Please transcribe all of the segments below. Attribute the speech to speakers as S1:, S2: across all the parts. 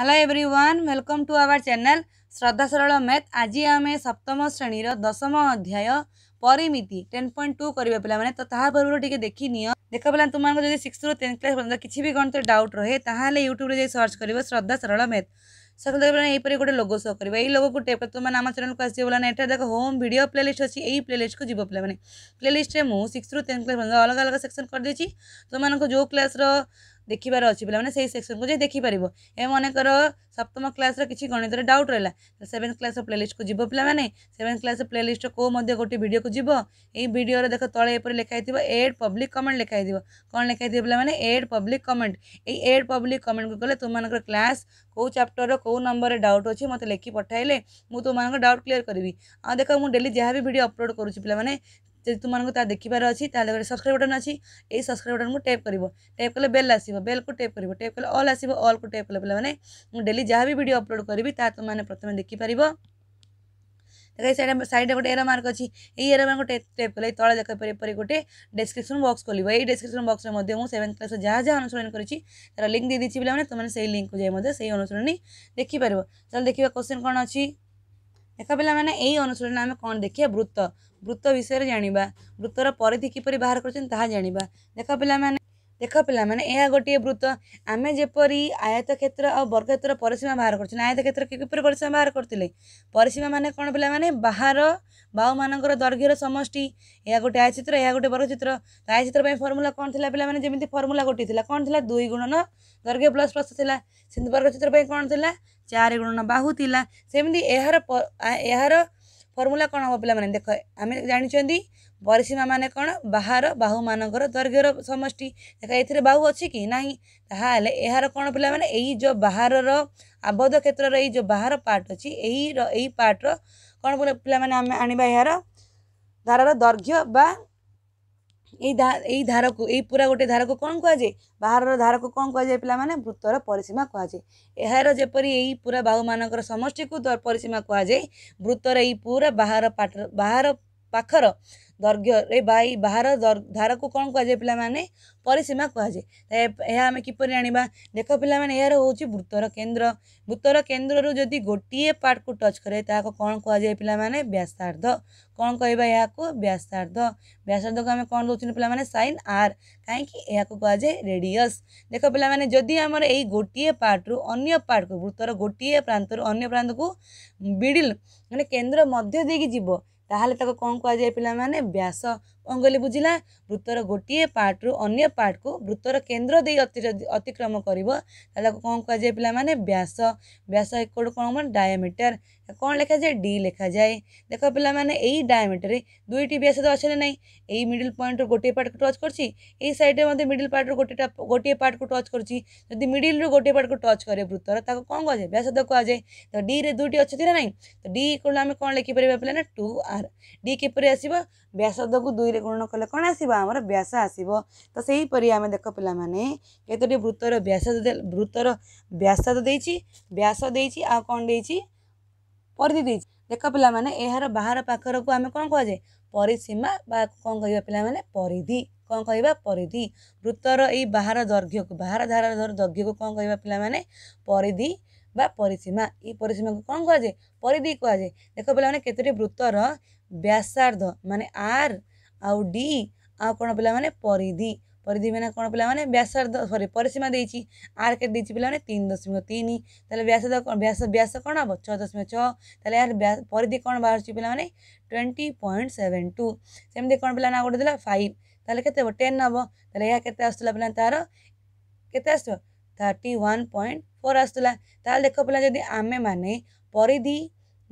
S1: hello everyone welcome to our channel Shraddha Saral math आज आम सप्तम श्रेणीर दशम अध्याय परिमिति टेन पॉइंट टू कर पे मैंने तो ताव देख देख पे तुमको जब सिक्स रू टेन्थ क्लास पर्यटन किसी भी गणित डाउट रहे यूट्यूब जाए सर्च कर श्रद्धा सरल मैथ सब देखे यहीपर गोटे लोग सो कर ये लोग को टेप तुम आम चैनल को आसो बोला एटा देख होम भिड प्ले लिस्ट अच्छी यही प्ले लिस्ट को जी पे मैंने प्ले लिस्ट में सिक्स रू टेन्थ क्लास पर्यटन अलग अलग सेक्शन कर देती तुमको जो क्लास देखार अच्छे पे से सेक्शन को देखिपर ए मनकर सप्तम क्लास किसी गणित डाउट रहा सेवेन्थ क्लास प्ले लिस्ट को जब पे सेवेन्थ क्लास प्ले लिस्ट को गोटे भिड को जब यीडर रख तले लिखाई थी एड पब्लिक कमेंट लिखाई थी कौन लिखाई थी पे एड पब्लिक कमेंट यड पब्लिक कमेंट को क्लास कौ चप्टर कौ नंबर डाउट अच्छे मतलब लिखी पठाइले मुझे तुमको डाउट क्लीयर करी आ देख मुझे डेली जहाँ भी भिड अपलोड करुँच पे जब तुमको देखार अच्छी तेल गोटे सब्सक्राइब बटन अच्छी ये सब्सक्राइब बटन को टेप कर टेप कले बेल आस बेल को टेप कर टेप कले अल आस अल को टेप कले पे डेली जहाँ भी भिडियो अपलोड करी तुमने प्रथम देखिपार देख सैड गोटे एर मार्क अच्छी एर मार्क टेप कले तले देखापर गोटे डिस्क्रिप्सन बक्स खोल ये डिस्क्रिप्सन बक्स में सेवेन्थ क्लास जहाँ जहाँ अनुसरण कर लिंक दे दीजिए पे तुमने से लिंक को जाए से ही अनुसरण देखिपार चल देखा क्वेश्चन कौन अच्छी एक पाला मैंने अनुसार आम कौन देखिए वृत्त वृत्त विषय जाणी वृत्तर परिधि किपर बाहर कर देख पाला देख पहिला गोटी वृत्त आमेरी आयत क्षेत्र आउ बर्गक्षेत्र परिसीमा बाह्र आयत क्षेत्र के केपरि परिसीमा बाह्र गरि परिसीमा कहाँ बाहर बाहु म दर्घ्य समष्टि यहाँ गोटे आय चित्र यहाँ गए बर्गचित् आया चित्प फर्मुला कन् था पहिला जेमि फर्मुला गोटी थिएन दुई गुणन दर्घ्य प्लस प्लस वर्ग चित्र थार्गचित कन्डिला चार गुणन बाहुलासमिति फर्मुला कि देखे जा ପରିସୀମା ମାନେ କ'ଣ ବାହାର ବାହୁମାନଙ୍କର ଦୈର୍ଘ୍ୟର ସମଷ୍ଟି ଦେଖା ଏଥିରେ ବାହୁ ଅଛି କି ନାହିଁ ତାହେଲେ ଏହାର କ'ଣ ପିଲାମାନେ ଏଇ ଯେଉଁ ବାହାରର ଆବଦ୍ଧ କ୍ଷେତ୍ରର ଏଇ ଯେଉଁ ବାହାର ପାର୍ଟ ଅଛି ଏହିର ଏହି ପାର୍ଟର କ'ଣ ପିଲାମାନେ ଆମେ ଆଣିବା ଏହାର ଧାରାର ଦୈର୍ଘ୍ୟ ବା ଏଇ ଏଇ ଧାରକୁ ଏଇ ପୁରା ଗୋଟେ ଧାରକୁ କ'ଣ କୁହାଯାଏ ବାହାରର ଧାରକୁ କ'ଣ କୁହାଯାଏ ପିଲାମାନେ ବୃତ୍ତର ପରିସୀମା କୁହାଯାଏ ଏହାର ଯେପରି ଏଇ ପୁରା ବାହୁମାନଙ୍କର ସମଷ୍ଟିକୁ ପରିସୀମା କୁହାଯାଏ ବୃତ୍ତର ଏଇ ପୁରା ବାହାର ପାଠ ବାହାର ପାଖର दर्घ्य रे बाई बाहर धारा को कौन कह पे मैंने परिसीमा कहुए यह आम किपर देख पे यार हूँ वृत्तर केन्द्र वृत्तर केन्द्र जदि गोटे पार्ट को टच कै कौन कह पाने व्यासार्ध कौन कह व्यासार्ध व्यासार्ध को आम कौन दौर पे सैन आर कहीं कहुए रेडियस देख पे जदि आम पार्ट रु अगर पार्ट को वृत्तर गोटे प्रांतर अगर प्रांत को विडिल मैंने केन्द्र मध्य जीव তাহলে তক কোন কোয়া যায় pila মানে ব্যাস অঙ্গলি বুঝিলা বৃত্তর গটিয়ে পাঠর অন্য পাঠক বৃত্তর কেন্দ্র দেই অতিক্রম করিব তাহলে কোন কোয়া যায় pila মানে ব্যাস ব্যাস হেকড কোনমান ডায়ামিটার तो कौन लिखा जाए डी लिखा जाए देख पे डायमिटर दुईट व्यास तो अच्छे ना यही मिडिल पॉइंट गोटे पार्ट को टच करती सैड मिडिल पार्ट रोटे गोटे पार्ट को टच कर मिडिल रू गोटे पार्ट को टच कर वृत्तर ताक कौन कह जाए व्यास कहा जाए तो डी रे दुईट अच्छे ना तो डी को आम कौन लिखिपर पे ना टू आर डी किपर आस व्यास को दुई में गुण कले कौन आसमर व्यास आसो तो से हीपर आम देख पे कतोटी वृत्तर व्यास वृत्तर व्यास तो देसी व्यास कौन दे କରି ଦେଇଛି ଦେଖ ପିଲାମାନେ ଏହାର ବାହାର ପାଖରକୁ ଆମେ କ'ଣ କୁହାଯାଏ ପରିସୀମା ବା କ'ଣ କହିବା ପିଲାମାନେ ପରିଧି କ'ଣ କହିବା ପରିଧି ବୃତ୍ତର ଏଇ ବାହାର ଦୈର୍ଘ୍ୟକୁ ବାହାର ଧାରାର ଦୈର୍ଘ୍ୟକୁ କ'ଣ କହିବା ପିଲାମାନେ ପରିଧି ବା ପରିସୀମା ଏଇ ପରିସୀମାକୁ କ'ଣ କୁହାଯାଏ ପରିଧି କୁହାଯାଏ ଦେଖ ପିଲାମାନେ କେତୋଟି ବୃତ୍ତର ବ୍ୟାସାର୍ଦ୍ଧ ମାନେ ଆର୍ ଆଉ ଡି ଆଉ କ'ଣ ପିଲାମାନେ ପରିଧି পরিধিবিনা কোণ পিলামানে ব্যাসার্ধ সরি পরিসীমা দিয়েছি আর কে দিয়েছি পিলামানে তিন দশমিক তিন তাহলে ব্যাসার্ধ ব্যাস ব্যাস কোণ হব ছ দশমিক ছ তাহলে ইয়ার পরিধি কোণ বাহারুছি পিলামানে ଟ୍ୱେଣ୍ଟି ପଏଣ୍ଟ ସେଭେନ୍ ଟୁ ସେମିତି କ'ଣ ପିଲା ନା ଗୋଟେ ଥିଲା ଫାଇଭ୍ ତାହେଲେ କେତେ ହେବ ଟେନ୍ ହେବ ତାହେଲେ ଏହା କେତେ ଆସୁଥିଲା ପିଲା ତାର କେତେ ଆସିବ ଥାର୍ଟି ୱାନ୍ ପଏଣ୍ଟ ଫୋର୍ ଆସୁଥିଲା ତାହେଲେ ଦେଖ ପିଲା ଯଦି ଆମେମାନେ ପରିଧି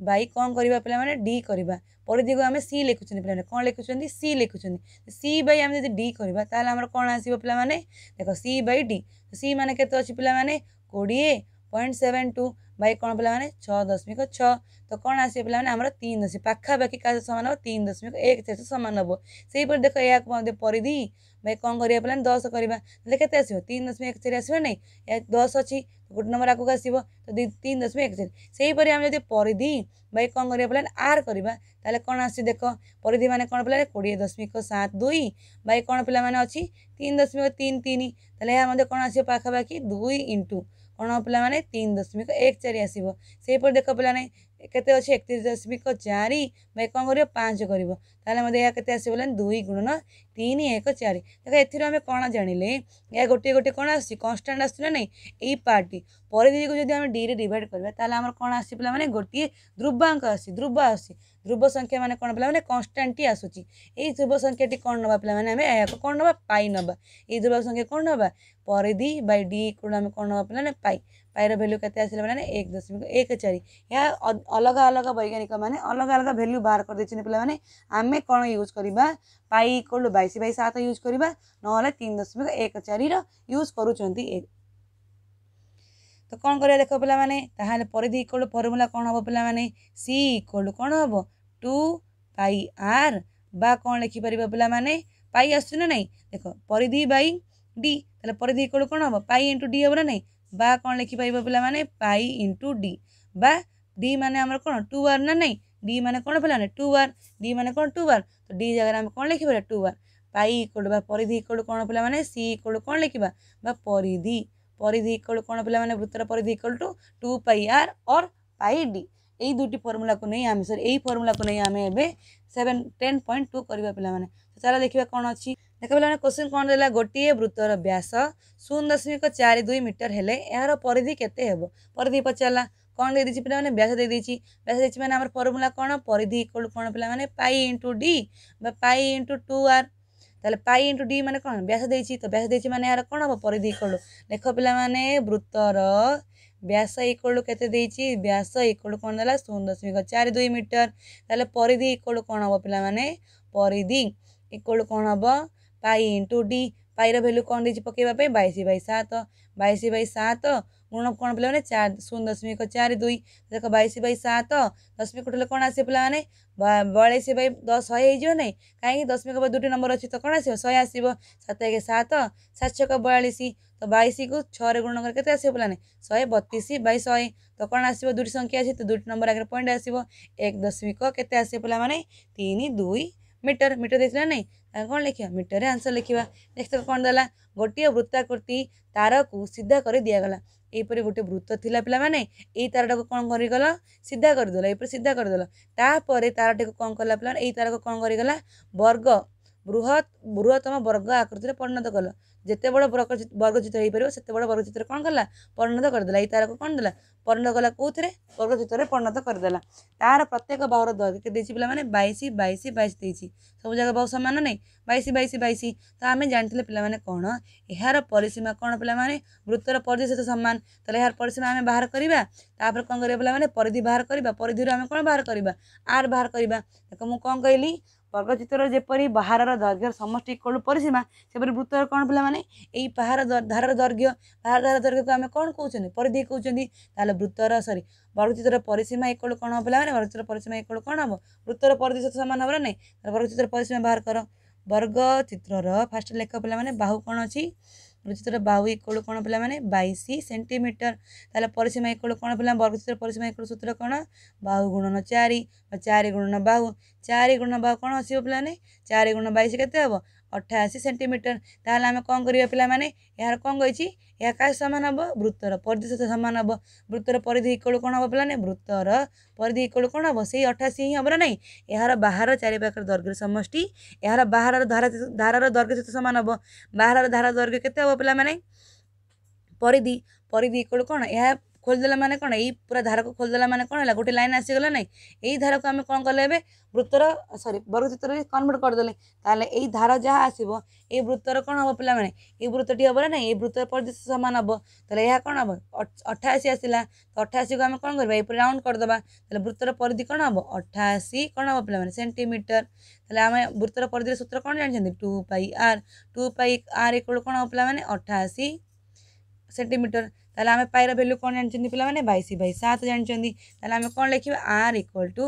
S1: ବାଇ କ'ଣ କରିବା ପିଲାମାନେ ଡି କରିବା ପରିଧିକୁ ଆମେ ସି ଲେଖୁଛନ୍ତି ପିଲାମାନେ କ'ଣ ଲେଖୁଛନ୍ତି ସି ଲେଖୁଛନ୍ତି ସି ବାଇ ଆମେ ଯଦି ଡି କରିବା ତାହେଲେ ଆମର କ'ଣ ଆସିବ ପିଲାମାନେ ଦେଖ ସି ବାଇ ଡି ସି ମାନେ କେତେ ଅଛି ପିଲାମାନେ କୋଡ଼ିଏ ପଏଣ୍ଟ ସେଭେନ୍ ଟୁ ବାଇ କ'ଣ ପିଲାମାନେ ଛଅ ଦଶମିକ ଛଅ ତ କ'ଣ ଆସିବ ପିଲାମାନେ ଆମର ତିନି ଦଶମିକ ପାଖାପାଖି କାହା ସହିତ ସମାନ ହେବ ତିନି ଦଶମିକ ଏକ ସହିତ ସମାନ ହେବ ସେହିପରି ଦେଖ ଏହାକୁ ମଧ୍ୟ ପରିଧି ଭାଇ କ'ଣ କରିବା ପିଲାମାନେ ଦଶ କରିବା ତାହେଲେ କେତେ ଆସିବ ତିନି ଦଶମିକ ଏକ ଚାରି ଆସିବ ନାହିଁ ଏହା ଦଶ ଅଛି ଗୋଟେ ନମ୍ବର ଆଗକୁ ଆସିବ ତ ତିନି ଦଶମିକ ଏକ ଚାରି ସେହିପରି ଆମେ ଯଦି ପରିଧି ଭାଇ କ'ଣ କରିବା ପିଲାମାନେ ଆର୍ କରିବା ତାହେଲେ କ'ଣ ଆସୁଛି ଦେଖ ପରିଧି ମାନେ କ'ଣ ପିଲାମାନେ କୋଡ଼ିଏ ଦଶମିକ ସାତ ଦୁଇ ଭାଇ କ'ଣ ପିଲାମାନେ ଅଛି ତିନି ଦଶମିକ ତିନି ତିନି ତାହେଲେ ଏହା ମଧ୍ୟ କ'ଣ ଆସିବ ପାଖାପାଖି ଦୁଇ ଇଣ୍ଟୁ कौन पे तीन दशमिक एक चार आसपर देख पे କେତେ ଅଛି ଏକତିରିଶ ଦଶମିକ ଚାରି ବା କ'ଣ କରିବ ପାଞ୍ଚ କରିବ ତାହେଲେ ମଧ୍ୟ ଏହା କେତେ ଆସିବ ବୋଲେ ଦୁଇ ଗୁଣନ ତିନି ଏକ ଚାରି ଦେଖ ଏଥିରୁ ଆମେ କ'ଣ ଜାଣିଲେ ଏହା ଗୋଟିଏ ଗୋଟିଏ କ'ଣ ଆସୁଛି କନଷ୍ଟାଣ୍ଟ ଆସୁଛି ନା ନାହିଁ ଏଇ ପାର୍ଟଟି ପରିଧିକୁ ଯଦି ଆମେ ଡିରେ ଡିଭାଇଡ଼ କରିବା ତାହେଲେ ଆମର କ'ଣ ଆସୁଛି ପିଲାମାନେ ଗୋଟିଏ ଧ୍ରୁବାଙ୍କ ଆସୁଛି ଧ୍ରୁବ ଆସୁଛି ଧ୍ରୁବ ସଂଖ୍ୟା ମାନେ କ'ଣ ପିଲାମାନେ କନଷ୍ଟାଣ୍ଟଟି ଆସୁଛି ଏଇ ଧ୍ରୁବ ସଂଖ୍ୟାଟି କ'ଣ ନେବା ପିଲାମାନେ ଆମେ ଏହାକୁ କ'ଣ ନେବା ପାଇ ନେବା ଏଇ ଧ୍ରୁବ ସଂଖ୍ୟା କ'ଣ ନେବା ପରିଧି ବାଇ ଡି ଇକ୍ୱାଲ୍ ଆମେ କ'ଣ ନେବା ପିଲାମାନେ ପାଇ पाइर भैल्यू के आस मैंने एक दशमिक एक चार या अलग अलग वैज्ञानिक मैंने अलग अलग भैल्यू बाहर करदे पे आम कौन यूज करवा पाई इक्वल बैश बै सात यूज करवा ना तीन दशमिक एक चार यूज कर तो कौन कर देख पे परिधि इक्वल फर्मूला कौन हम पे सी इक्वल कौन हम टू पाई आर बा कौन लिखिपर पे पाई आस ना देख परिधि बै डी परिधि इक्वल कौन हम पाई इंटू डी हम ना नहीं বা କ'ଣ ଲେଖିପାରିବ ପିଲାମାନେ ପାଇ ଇଣ୍ଟୁ ଡି বা ଡି ମାନେ ଆମର କ'ଣ ଟୁ ୱାର୍ ନା ନାହିଁ ଡି ମାନେ କ'ଣ ପିଲାମାନେ ଟୁ ୱାର୍ ଡି ମାନେ କ'ଣ ଟୁ ୱାର୍ ତ ଡି ଜାଗାରେ ଆମେ କ'ଣ ଲେଖିପାରିବା ଟୁ ୱାର୍ ପାଇ ଇକୋଡ଼ ବା ପରିଧି ଇକୋଡ଼ କ'ଣ ପିଲାମାନେ ସି ଇକୋଡ଼ କ'ଣ ଲେଖିବା বা ପରିଧି ପରିଧି ଇକୋଡ଼ କ'ଣ ପିଲାମାନେ ବୃତ୍ତର ପରିଧି ଇକୋଡ଼ ଟୁ ଟୁ ପାଇ ଆର୍ ଅର୍ ପାଇ ଡି এই দুটি ফর্মুলাকে নিয়ে আমি সরি এই ফর্মুলাকে নিয়ে আমি এবে সেভেন টেন পয়েন্ট টু করা পিলামানে তো চাল দেখা কোণ অছি ଦେଖାଗଲା କୋଶ୍ଚିନ୍ କ'ଣ ଦେଲା ଗୋଟିଏ ବୃତ୍ତର ବ୍ୟାସ ଶୂନ ଦଶମିକ ଚାରି ଦୁଇ ମିଟର ହେଲେ ଏହାର ପରିଧି କେତେ ହେବ ପରିଧି ପଚାରିଲା କ'ଣ ଦେଇଦେଇଛି ପିଲାମାନେ ବ୍ୟାସ ଦେଇଦେଇଛି ବ୍ୟାସ ଦେଇଛି ମାନେ ଆମର ଫର୍ମୁଲା କ'ଣ ପରିଧି ଇକ୍ୱାଲ୍ କ'ଣ ପିଲାମାନେ ପାଇ ଇଣ୍ଟୁ ଡି ବା ପାଇ ଇଣ୍ଟୁ ଟୁ ଆର୍ ତାହେଲେ ପାଇ ଇଣ୍ଟୁ ଡି ମାନେ କ'ଣ ବ୍ୟାସ ଦେଇଛି ତ ବ୍ୟାସ ଦେଇଛି ମାନେ ଏହାର କ'ଣ ହେବ ପରିଧି ଇକ୍ୱାଲ୍ ଲେଖ ପିଲାମାନେ ବୃତ୍ତର ବ୍ୟାସ ଇକ୍ୱାଲ୍ କେତେ ଦେଇଛି ବ୍ୟାସ ଇକ୍ୱାଲ୍ କ'ଣ ଦେଲା ଶୂନ ଦଶମିକ ଚାରି ଦୁଇ ମିଟର ତାହେଲେ ପରିଧି ଇକ୍ୱାଲ୍ କ'ଣ ହେବ ପିଲାମାନେ ପରିଧି ଇକ୍ୱାଲ୍ କ'ଣ ହେବ ପାଇ ଇଣ୍ଟୁ ଡି ପାଇର ଭ୍ୟାଲ୍ୟୁ କ'ଣ ଦେଇଛି ପକାଇବା ପାଇଁ ବାଇଶ ବାଇ ସାତ ବାଇଶ ବାଇ ସାତ ଗୁଣ କ'ଣ ପିଲାମାନେ ଚାରି ଶୂନ ଦଶମିକ ଚାରି ଦୁଇ ଦେଖ ବାଇଶ ବାଇ ସାତ ଦଶମିକ ଉଠିଲେ କ'ଣ ଆସିବ ପିଲାମାନେ ବୟାଳିଶ ବାଇ ଦଶ ଶହେ ହେଇଯିବ ନାହିଁ କାହିଁକି ଦଶମିକ ପରେ ଦୁଇଟି ନମ୍ବର ଅଛି ତ କ'ଣ ଆସିବ ଶହେ ଆସିବ ସାତ ଏକ ସାତ ସାତ ଛକ ବୟାଳିଶ ତ ବାଇଶକୁ ଛଅରେ ଗୁଣ କରି କେତେ ଆସିବ ପିଲାମାନେ ଶହେ ବତିଶ ବାଇ ଶହେ ତ କ'ଣ ଆସିବ ଦୁଇଟି ସଂଖ୍ୟା ଅଛି ତ ଦୁଇଟି ନମ୍ବର ଆଗରେ ପଏଣ୍ଟ ଆସିବ ଏକ ଦଶମିକ କେତେ ଆସିବ ପିଲାମାନେ ତିନି ଦୁଇ ମିଟର ମିଟର ଦେଇଥିଲା ନାହିଁ ତାକୁ କ'ଣ ଲେଖିବା ମିଟରରେ ଆନ୍ସର ଲେଖିବା ନେକ୍ସଟ କ'ଣ ଦେଲା ଗୋଟିଏ ବୃତ୍ତାକୃତି ତାରକୁ ସିଧା କରି ଦିଆଗଲା ଏହିପରି ଗୋଟେ ବୃତ୍ତ ଥିଲା ପିଲାମାନେ ଏଇ ତାରଟାକୁ କ'ଣ କରିଗଲ ସିଧା କରିଦେଲ ଏହିପରି ସିଧା କରିଦେଲ ତାପରେ ତାରଟିକୁ କ'ଣ କଲା ପିଲାମାନେ ଏଇ ତାରକୁ କ'ଣ କରିଗଲା ବର୍ଗ ବୃହତ ବୃହତ୍ତମ ବର୍ଗ ଆକୃତିରେ ପରିଣତ କଲ ଯେତେ ବଡ଼ ବର୍ଗଚିତ୍ର ହେଇପାରିବ ସେତେ ବଡ଼ ବର୍ଗଚିତ୍ର କ'ଣ କଲା ପରିଣତ କରିଦେଲା ଏଇ ତାରାକୁ କ'ଣ ଦେଲା ପରିଣତ କଲା କେଉଁଥିରେ ବର୍ଗଚିତ୍ରରେ ପରିଣତ କରିଦେଲା ତାର ପ୍ରତ୍ୟେକ ବାହୁର ଦୈର୍ଘ୍ୟ କେତେ ଦେଇଛି ପିଲାମାନେ ବାଇଶ ବାଇଶ ବାଇଶ ଦେଇଛି ସବୁ ଜାଗା ବହୁ ସମାନ ନାହିଁ ବାଇଶ ବାଇଶ ବାଇଶ ତ ଆମେ ଜାଣିଥିଲେ ପିଲାମାନେ କ'ଣ ଏହାର ପରିସୀମା କ'ଣ ପିଲାମାନେ ବୃତ୍ତର ପରିଧି ସହିତ ସମାନ ତାହେଲେ ଏହାର ପରିସୀମା ଆମେ ବାହାର କରିବା ତାପରେ କ'ଣ କରିବା ପିଲାମାନେ ପରିଧି ବାହାର କରିବା ପରିଧିରୁ ଆମେ କ'ଣ ବାହାର କରିବା ଆର୍ ବାହାର କରିବା ଦେଖ ମୁଁ କ'ଣ କହିଲି ବର୍ଗଚିତ୍ର ଯେପରି ବାହାରର ଦୈର୍ଘ୍ୟର ସମଷ୍ଟି କଳୁ ପରିସୀମା ସେପରି ବୃତ୍ତର କ'ଣ ପିଲାମାନେ ଏଇ ବାହାର ଧାରର ଦୈର୍ଘ୍ୟ ବାହାର ଧାର ଦୈର୍ଘ୍ୟକୁ ଆମେ କ'ଣ କହୁଛନ୍ତି ପରିଧି କହୁଛନ୍ତି ତାହେଲେ ବୃତ୍ତର ସରି ବର୍ଗଚିତ୍ର ପରିସୀମା ଏକଳୁ କ'ଣ ହେବ ପିଲାମାନେ ବର୍ଗଚିତ୍ର ପରିସୀମା ଏକଳୁ କ'ଣ ହେବ ବୃତ୍ତର ପରିଧି ସହିତ ସମାନ ହେବ ନାହିଁ ବର୍ଗଚିତ୍ର ପରିସୀମା ବାହାର କର ବର୍ଗଚିତ୍ରର ଫାଷ୍ଟ ଲେଖ ପିଲାମାନେ ବାହୁ କ'ଣ ଅଛି ବୃତ୍ତିର ବାହୁ ଏକଳୁ କ'ଣ ପିଲାମାନେ ବାଇଶ ସେଣ୍ଟିମିଟର ତାହେଲେ ପରିସୀମା ଏକଳୁ କ'ଣ ପିଲା ବର୍ଗଚିତ୍ର ପରିସୀମା ଇକ୍ୱଲ୍ ସୂତ୍ର କ'ଣ ବାହୁ ଗୁଣନ ଚାରି ବା ଚାରି ଗୁଣନ ବାହୁ ଚାରି ଗୁଣନ ବାହୁ କ'ଣ ଆସିବ ପିଲାମାନେ ଚାରି ଗୁଣ ବାଇଶ କେତେ ହେବ ଅଠାଅଶୀ ସେଣ୍ଟିମିଟର ତାହେଲେ ଆମେ କ'ଣ କରିବା ପିଲାମାନେ ଏହାର କ'ଣ କହିଛି ଏହା କାହା ସମାନ ହେବ ବୃତ୍ତର ପରିଧି ସହିତ ସମାନ ହେବ ବୃତ୍ତର ପରିଧି ଇକ୍ୱଳ କ'ଣ ହେବ ପିଲାମାନେ ବୃତ୍ତର ପରିଧି ଇକ୍ୱଳ କ'ଣ ହେବ ସେଇ ଅଠାଅଶୀ ହିଁ ହେବ ନା ନାହିଁ ଏହାର ବାହାର ଚାରିପାଖର ଦୈର୍ଘ୍ୟର ସମଷ୍ଟି ଏହାର ବାହାରର ଧାରା ଧାରାର ଦୈର୍ଘ୍ୟ ସହିତ ସମାନ ହେବ ବାହାରର ଧାରା ଦୈର୍ଘ୍ୟ କେତେ ହେବ ପିଲାମାନେ ପରିଧି ପରିଧି ଇକ୍ୱଳ କ'ଣ ଏହା খোলদেলা মানে କ'ଣ ଏଇ ପୁରା ଧାରକୁ ଖୋଲିଦେଲା ମାନେ କ'ଣ ହେଲା ଗୋଟେ ଲାଇନ୍ ଆସିଗଲା ନାହିଁ ଏଇ ଧାରକୁ ଆମେ କ'ଣ କଲେ ଏବେ ବୃତ୍ତର ସରି ବର୍ଗଚିତ୍ରରେ କନଭର୍ଟ କରିଦେଲେ ତାହେଲେ ଏଇ ଧାର ଯାହା ଆସିବ ଏଇ ବୃତ୍ତର କ'ଣ ହେବ ପିଲାମାନେ ଏଇ ବୃତ୍ତଟି ହେବ ନା ନାହିଁ ଏଇ ବୃତ୍ତ ପରିଦୃଶ୍ୟ ସମାନ ହେବ ତାହେଲେ ଏହା କ'ଣ ହେବ ଅଠାଅଶୀ ଆସିଲା ତ ଅଠାଅଶୀକୁ ଆମେ କ'ଣ କରିବା ଏଇପରି ରାଉଣ୍ଡ କରିଦେବା ତାହେଲେ ବୃତ୍ତର ପରିଧି କ'ଣ ହେବ ଅଠାଅଶୀ କ'ଣ ହେବ ପିଲାମାନେ ସେଣ୍ଟିମିଟର ତାହେଲେ ଆମେ ବୃତ୍ତର ପରିଧିର ସୂତ୍ର କ'ଣ ଜାଣିଛନ୍ତି ଟୁ ପାଇ ଆର୍ ଟୁ ପାଇ ଆର୍ ଏକଳୁ କ'ଣ ହେବ ପିଲାମାନେ ଅଠାଅଶୀ सेंटीमीटर तेल आम पाइर भैल्यू कौन जानते पे बैश बै सात जानते आम कौन लिखे आर इक्वाल टू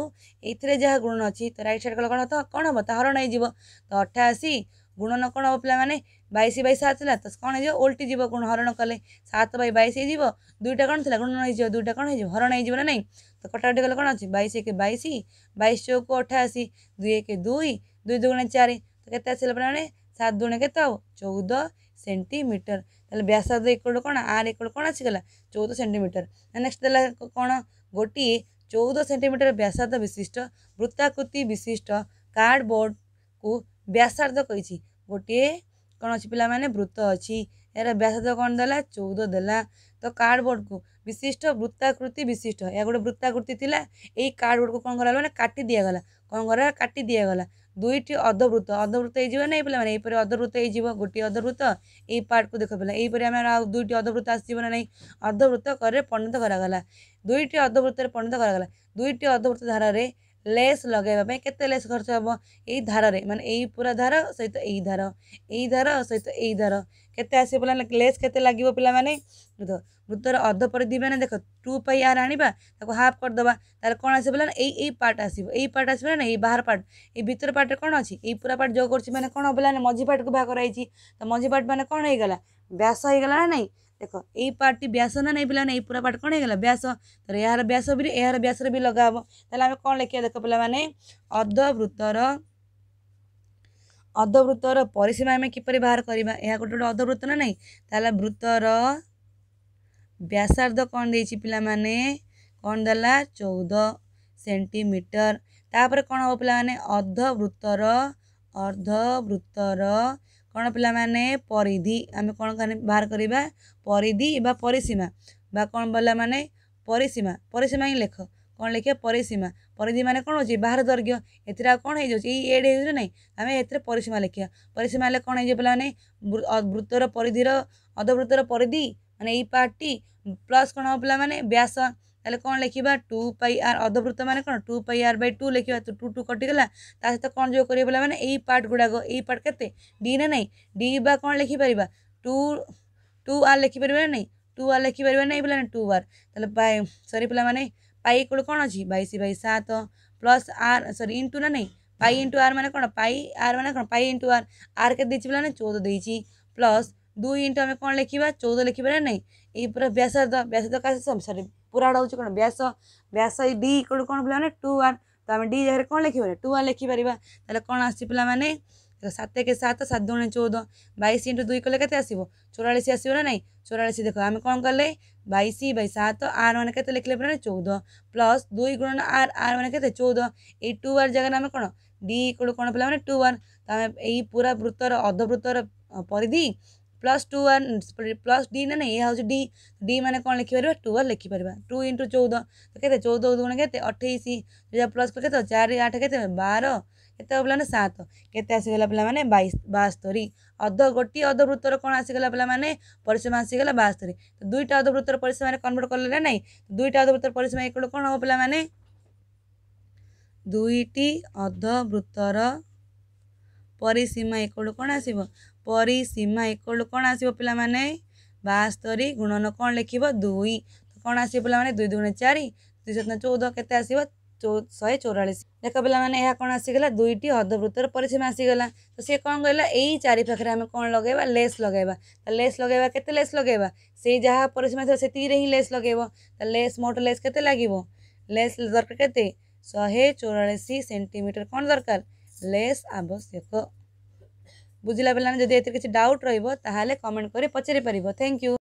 S1: ये जहाँ गुणन अच्छी तो रईट सैड कल कौन तो, तो, तो कौन हम तो हरण हो तो अठाशी गुण न कौन हम पे बैश बै सात है तो कौन हो उल्टी जीव गुण हरण कले सात बै बैश हो दुईटा कौन थी गुण हो दुईटा कौन हो हरण हो ना तो कटाटी कल कौन अच्छे बैश एक बैश बैश चौक अठाशी दुई एक दुई दुई दुगुण चार तो कैसे आसाना सात दुणे के चौदह ସେଣ୍ଟିମିଟର ତାହେଲେ ବ୍ୟାସାର୍ଦ୍ଧ ଇକ୍ୱାଲ୍ କ'ଣ ଆର୍ ଇକ୍ୱାଲ୍ କ'ଣ ଆସିଗଲା ଚଉଦ ସେଣ୍ଟିମିଟର ନେକ୍ସଟ ଦେଲା କ'ଣ ଗୋଟିଏ ଚଉଦ ସେଣ୍ଟିମିଟର ବ୍ୟାସାର୍ଦ୍ଧ ବିଶିଷ୍ଟ ବୃତ୍ତାକୃତି ବିଶିଷ୍ଟ କାର୍ଡ଼ବୋର୍ଡ଼କୁ ବ୍ୟାସାର୍ଦ୍ଧ କହିଛି ଗୋଟିଏ କ'ଣ ଅଛି ପିଲାମାନେ ବୃତ୍ତ ଅଛି ଏହାର ବ୍ୟାସାର୍ଦ୍ଧ କ'ଣ ଦେଲା ଚଉଦ ଦେଲା ତ କାର୍ଡ଼ବୋର୍ଡ଼କୁ ବିଶିଷ୍ଟ ବୃତ୍ତାକୃତି ବିଶିଷ୍ଟ ଏହା ଗୋଟେ ବୃତ୍ତାକୃତି ଥିଲା ଏଇ କାର୍ଡ଼ବୋର୍ଡ଼କୁ କ'ଣ କରାଗଲା ମାନେ କାଟି ଦିଆଗଲା କ'ଣ କରାଗଲା କାଟି ଦିଆଗଲା দুইটি অর্ধবৃত্ত অর্ধবৃত্ত এইযিব না এই পিলা মানে এইপরি অর্ধবৃত্ত এইযিব গোটিয়ে অর্ধবৃত্ত এই পার্টকু দেখ পিলা এইপরি আমার আর দুইটি অর্ধবৃত্ত আসিব না নাই অর্ধবৃত্ত করে পরিণত করাগলা দুইটি অর্ধবৃত্তরে পরিণত করাগলা দুইটি অর্ধবৃত্ত ধারারে ଲେସ୍ ଲଗାଇବା ପାଇଁ କେତେ ଲେସ୍ ଖର୍ଚ୍ଚ ହେବ ଏଇ ଧାରରେ ମାନେ ଏଇ ପୁରା ଧାର ସହିତ ଏଇ ଧାର ଏଇ ଧାର ସହିତ ଏଇ ଧାର କେତେ ଆସିବ ପିଲାମାନେ ଲେସ୍ କେତେ ଲାଗିବ ପିଲାମାନେ ଦେଖ ବୃତ୍ତର ଅର୍ଦ୍ଧ ପରିଧିମାନେ ଦେଖ ଟୁ ପାଇ ଆର୍ ଆଣିବା ତାକୁ ହାଫ୍ କରିଦେବା ତାହେଲେ କ'ଣ ଆସିବ ପିଲାମାନେ ଏଇ ଏଇ ପାର୍ଟ ଆସିବ ଏଇ ପାର୍ଟ ଆସିବ ନା ଏଇ ବାହାର ପାର୍ଟ ଏଇ ଭିତର ପାର୍ଟରେ କ'ଣ ଅଛି ଏଇ ପୁରା ପାର୍ଟ ଯୋଗ କରୁଛି ମାନେ କ'ଣ ପିଲାମାନେ ମଝି ପାର୍ଟକୁ ବାହାର କରାଯାଇଛି ତ ମଝି ପାର୍ଟ ମାନେ କ'ଣ ହେଇଗଲା ବ୍ୟାସ ହେଇଗଲା ନା ନାହିଁ ଦେଖ ଏଇ ପାର୍ଟଟି ବ୍ୟାସ ନା ନାହିଁ ପିଲାମାନେ ଏଇ ପୁରା ପାର୍ଟ କ'ଣ ହେଇଗଲା ବ୍ୟାସ ତାହେଲେ ଏହାର ବ୍ୟାସ ବି ଏହାର ବ୍ୟାସରେ ବି ଲଗାହବ ତାହେଲେ ଆମେ କ'ଣ ଲେଖିବା ଦେଖ ପିଲାମାନେ ଅର୍ଦ୍ଧ ବୃତ୍ତର अधवृतर परिसीमा यहाँ गए अधवृत नै त्रतर व्यासार्द कन् पिने कन् चौध सेन्टिमिटर तन हो पिने अध वृत्तर अर्धवृतर कला परिधि आम बाहार परिधि परिसीमा कला म परिसीमा परिसीमा लेख କ'ଣ ଲେଖିବା ପରିସୀମା ପରିଧି ମାନେ କ'ଣ ହେଉଛି ବାହାର ଦୈର୍ଘ୍ୟ ଏଥିରେ ଆଉ କ'ଣ ହେଇଯାଉଛି ଏଇ ଏଡ଼୍ ହେଇଯାଉଛି ନା ନାହିଁ ଆମେ ଏଥିରେ ପରିସୀମା ଲେଖିବା ପରିସୀମା ହେଲେ କ'ଣ ହେଇଯିବ ପିଲାମାନେ ବୃତ୍ତର ପରିଧିର ଅଧବୃତ୍ତର ପରିଧି ମାନେ ଏଇ ପାର୍ଟଟି ପ୍ଲସ୍ କ'ଣ ହେବ ପିଲାମାନେ ବ୍ୟାସ ତାହେଲେ କ'ଣ ଲେଖିବା ଟୁ ପାଇ ଆର୍ ଅଧବୃତ୍ତ ମାନେ କ'ଣ ଟୁ ପାଇ ଆର୍ ବାଇ ଟୁ ଲେଖିବା ତ ଟୁ ଟୁ କଟିଗଲା ତା ସହିତ କ'ଣ ଯୋଗ କରିବା ପିଲା ମାନେ ଏଇ ପାର୍ଟ ଗୁଡ଼ାକ ଏଇ ପାର୍ଟ କେତେ ଡି ନା ନାହିଁ ଡି ବା କ'ଣ ଲେଖିପାରିବା ଟୁ ଟୁ ଆର୍ ଲେଖିପାରିବା ନା ନାହିଁ ଟୁ ଆର୍ ଲେଖିପାରିବା ନା ଏଇ ପିଲାମାନେ ଟୁ ଆର୍ ତାହେଲେ ସରି ପିଲାମାନେ পাই ଇକ୍ୱାଲ୍ କ'ଣ ଅଛି ବାଇଶ ବାଇ ସାତ ପ୍ଲସ୍ ଆର୍ ସରି ଇଣ୍ଟୁ ନା ନାହିଁ ପାଇ ଇଣ୍ଟୁ ଆର୍ ମାନେ କ'ଣ ପାଇ ଆର୍ ମାନେ କ'ଣ ପାଇ ଇଣ୍ଟୁ ଆର୍ ଆର୍ କେତେ ଦେଇଛି ପିଲାମାନେ ଚଉଦ ଦେଇଛି ପ୍ଲସ୍ ଦୁଇ ଇଣ୍ଟୁ ଆମେ କ'ଣ ଲେଖିବା ଚଉଦ ଲେଖିବା ନା ନାହିଁ ଏଇ ପୁରା ବ୍ୟାସାର୍ଦ୍ଧ ବ୍ୟାସାର୍ଦ୍ଧ କାଶ ସରି ପୁରା ହେଉଛି କ'ଣ ବ୍ୟାସ ବ୍ୟାସ ଏଇ ଡି ଇକ୍ୱାଲ୍ କ'ଣ ପିଲାମାନେ ଟୁ ଆର୍ ତ ଆମେ ଡି ଜାଗାରେ କ'ଣ ଲେଖିପାରିବା ଟୁ ଆର୍ ଲେଖିପାରିବା ତାହେଲେ କ'ଣ ଆସିଛି ପିଲାମାନେ ଦେଖ ସାତ ଏକ ସାତ ସାତ ଦୁଣେ ଚଉଦ ବାଇଶ ଇଣ୍ଟୁ ଦୁଇ କଲେ କେତେ ଆସିବ ଚଉରାଳିଶ ଆସିବ ନା ନାହିଁ ଚଉରାଳିଶ ଦେଖ ଆମେ କ'ଣ କଲେ ବାଇଶ ବାଇ ସାତ ଆର୍ ମାନେ କେତେ ଲେଖିଲେ ପରେ ଚଉଦ ପ୍ଲସ୍ ଦୁଇ ଗୁଣନ ଆର୍ ଆର୍ ମାନେ କେତେ ଚଉଦ ଏଇ ଟୁ ଆର୍ ଜାଗାରେ ଆମେ କ'ଣ ଡି କୋଡ଼ କ'ଣ ପିଲା ମାନେ ଟୁ ୱାନ୍ ତ ଆମେ ଏଇ ପୁରା ବୃତ୍ତର ଅର୍ଦ୍ଧବୃତ୍ତର ପରିଧି plus two one plus D ନା ନାହିଁ ଏହା ହେଉଛି ଡି ଡି ମାନେ କ'ଣ ଲେଖିପାରିବା ଟୁ ୱାନ୍ ଲେଖିପାରିବା ଟୁ ଇଣ୍ଟୁ ଚଉଦ କେତେ ଚଉଦ ଗୁଣ କେତେ ଅଠେଇଶ ପ୍ଲସ୍ କେତେ ଚାରି ଆଠ କେତେ ବାର ଏତେକ ପିଲାମାନେ ସାତ କେତେ ଆସିଗଲା ପିଲାମାନେ ବାଇଶ ବାସ୍ତରୀ ଅଧ ଗୋଟିଏ ଅଧବୃତ୍ତର କ'ଣ ଆସିଗଲା ପିଲାମାନେ ପରିସୀମା ଆସିଗଲା ବାସ୍ତରୀ ତ ଦୁଇଟା ଅଧବୃତ୍ତର ପରିସୀମାରେ କନଭର୍ଟ କଲେ ନା ନାହିଁ ଦୁଇଟା ଅଧବୃତ୍ତର ପରିସୀମା ଏକଡ଼ କ'ଣ ହେବ ପିଲାମାନେ ଦୁଇଟି ଅଧବୃତ୍ତର ପରିସୀମା ଏକଡ଼ କ'ଣ ଆସିବ ପରିସୀମା ଏକଡ଼ କ'ଣ ଆସିବ ପିଲାମାନେ ବାସ୍ତରୀ ଗୁଣନ କ'ଣ ଲେଖିବ ଦୁଇ କ'ଣ ଆସିବ ପିଲାମାନେ ଦୁଇ ଦୁଗୁଣେ ଚାରି ଦୁଇ ସତ ଚଉଦ କେତେ ଆସିବ शहे चौरास देखा पे यहाँ कौन आसगला दुईट अर्धवृत्तर परिसीमा आसगला तो सी कौन कहला यही चारिपाखे आम कौन लगे लेस लगे लेस लगे केस लगे से जहाँ परिसीमा थी से ही लेस लगे तो लेस मोट लेस के लगे लेस दरकार के शहे चौरास सेमिटर कौन दरकार लेस आवश्यक बुझला पे जदि ये किसी डाउट रोले कमेंट कर पचारिपार थैंक यू